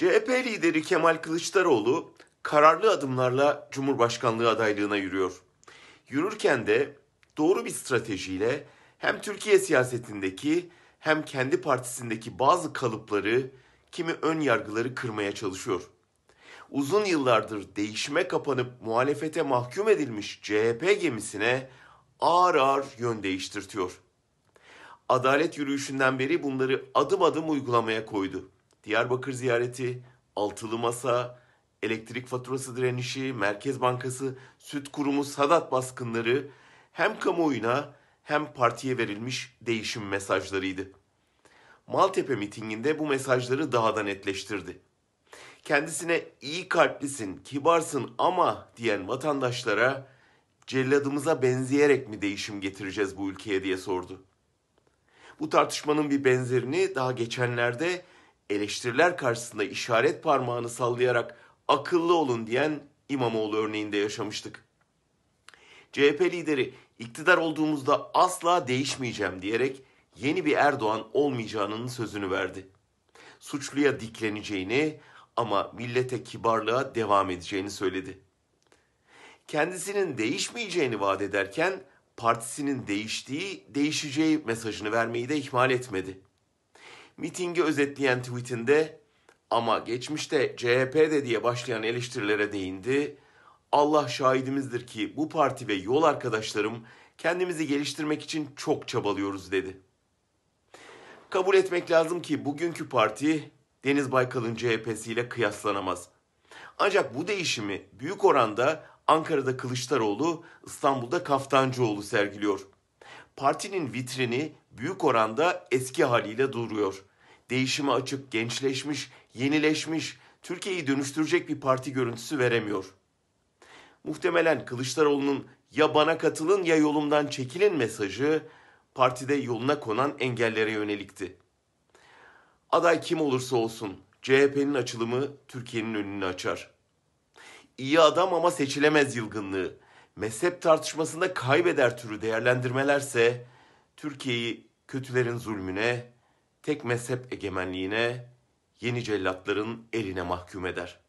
CHP lideri Kemal Kılıçdaroğlu kararlı adımlarla Cumhurbaşkanlığı adaylığına yürüyor. Yürürken de doğru bir stratejiyle hem Türkiye siyasetindeki hem kendi partisindeki bazı kalıpları, kimi ön yargıları kırmaya çalışıyor. Uzun yıllardır değişime kapanıp muhalefete mahkum edilmiş CHP gemisine ağır ağır yön değiştirtiyor. Adalet yürüyüşünden beri bunları adım adım uygulamaya koydu. Diyarbakır ziyareti, altılı masa, elektrik faturası direnişi, Merkez Bankası, Süt Kurumu, Sadat baskınları hem kamuoyuna hem partiye verilmiş değişim mesajlarıydı. Maltepe mitinginde bu mesajları daha da netleştirdi. Kendisine iyi kalplisin, kibarsın ama diyen vatandaşlara celladımıza benzeyerek mi değişim getireceğiz bu ülkeye diye sordu. Bu tartışmanın bir benzerini daha geçenlerde eleştiriler karşısında işaret parmağını sallayarak akıllı olun diyen İmamoğlu örneğinde yaşamıştık. CHP lideri iktidar olduğumuzda asla değişmeyeceğim diyerek yeni bir Erdoğan olmayacağının sözünü verdi. Suçluya dikleneceğini ama millete kibarlığa devam edeceğini söyledi. Kendisinin değişmeyeceğini vaat ederken partisinin değiştiği, değişeceği mesajını vermeyi de ihmal etmedi.'' Mitingi özetleyen tweetinde ama geçmişte CHP'de diye başlayan eleştirilere değindi. Allah şahidimizdir ki bu parti ve yol arkadaşlarım kendimizi geliştirmek için çok çabalıyoruz dedi. Kabul etmek lazım ki bugünkü parti Deniz Baykal'ın CHP'siyle kıyaslanamaz. Ancak bu değişimi büyük oranda Ankara'da Kılıçdaroğlu, İstanbul'da Kaftancıoğlu sergiliyor.'' partinin vitrini büyük oranda eski haliyle duruyor. Değişime açık, gençleşmiş, yenileşmiş, Türkiye'yi dönüştürecek bir parti görüntüsü veremiyor. Muhtemelen Kılıçdaroğlu'nun ya bana katılın ya yolumdan çekilin mesajı partide yoluna konan engellere yönelikti. Aday kim olursa olsun CHP'nin açılımı Türkiye'nin önünü açar. İyi adam ama seçilemez yılgınlığı mezhep tartışmasında kaybeder türü değerlendirmelerse Türkiye'yi kötülerin zulmüne, tek mezhep egemenliğine, yeni cellatların eline mahkum eder.''